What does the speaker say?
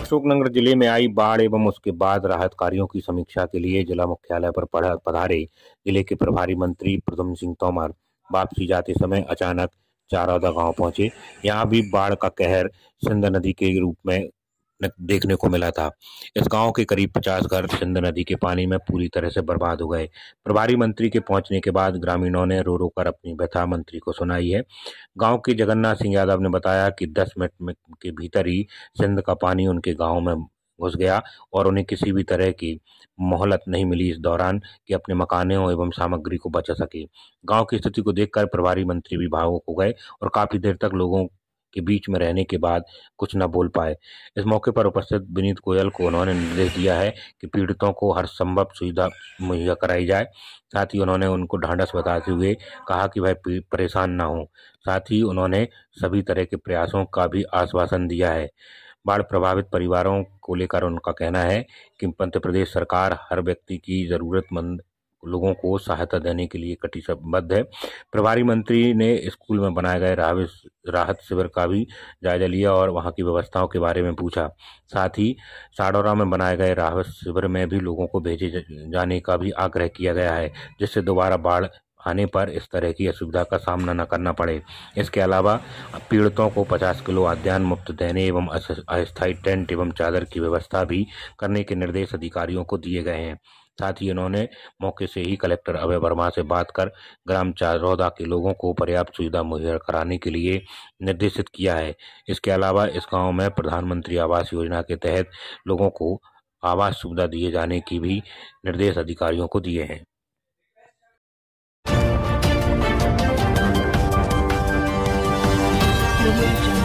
अशोकनगर जिले में आई बाढ़ एवं उसके बाद राहत कार्यों की समीक्षा के लिए जिला मुख्यालय पर पधारे जिले के प्रभारी मंत्री प्रथम सिंह तोमर वापसी जाते समय अचानक चारौदा गांव पहुंचे यहां भी बाढ़ का कहर सिंध नदी के रूप में देखने को मिला था इस गांव के करीब 50 घर सिंध नदी के पानी में पूरी तरह से बर्बाद हो गए प्रभारी मंत्री के पहुंचने के बाद ग्रामीणों ने रो रो कर अपनी व्यथा मंत्री को सुनाई है गांव के जगन्नाथ सिंह यादव ने बताया कि 10 मिनट में के भीतर ही सिंध का पानी उनके गाँव में घुस गया और उन्हें किसी भी तरह की मोहलत नहीं मिली इस दौरान कि अपने मकानों एवं सामग्री को बचा सके गांव की स्थिति को देखकर प्रभारी मंत्री भी भावुक हो गए और काफ़ी देर तक लोगों के बीच में रहने के बाद कुछ न बोल पाए इस मौके पर उपस्थित विनीत गोयल को उन्होंने निर्देश दिया है कि पीड़ितों को हर संभव सुविधा मुहैया कराई जाए साथ ही उन्होंने उनको ढांढस बताते हुए कहा कि वह परेशान ना हो साथ ही उन्होंने सभी तरह के प्रयासों का भी आश्वासन दिया है बाढ़ प्रभावित परिवारों को लेकर उनका कहना है कि मध्य प्रदेश सरकार हर व्यक्ति की ज़रूरतमंद लोगों को सहायता देने के लिए कटिबद्ध है प्रभारी मंत्री ने स्कूल में बनाए गए राहत शिविर का भी जायजा लिया और वहां की व्यवस्थाओं के बारे में पूछा साथ ही साडौरा में बनाए गए राहत शिविर में भी लोगों को भेजे जाने का भी आग्रह किया गया है जिससे दोबारा बाढ़ आने पर इस तरह की असुविधा का सामना न करना पड़े इसके अलावा पीड़ितों को 50 किलो आद्यान मुफ्त देने एवं अस्थायी टेंट एवं चादर की व्यवस्था भी करने के निर्देश अधिकारियों को दिए गए हैं साथ ही उन्होंने मौके से ही कलेक्टर अभय वर्मा से बात कर ग्राम चारौदा के लोगों को पर्याप्त सुविधा मुहैया कराने के लिए निर्देशित किया है इसके अलावा इस गांव में प्रधानमंत्री आवास योजना के तहत लोगों को आवास सुविधा दिए जाने की भी निर्देश अधिकारियों को दिए हैं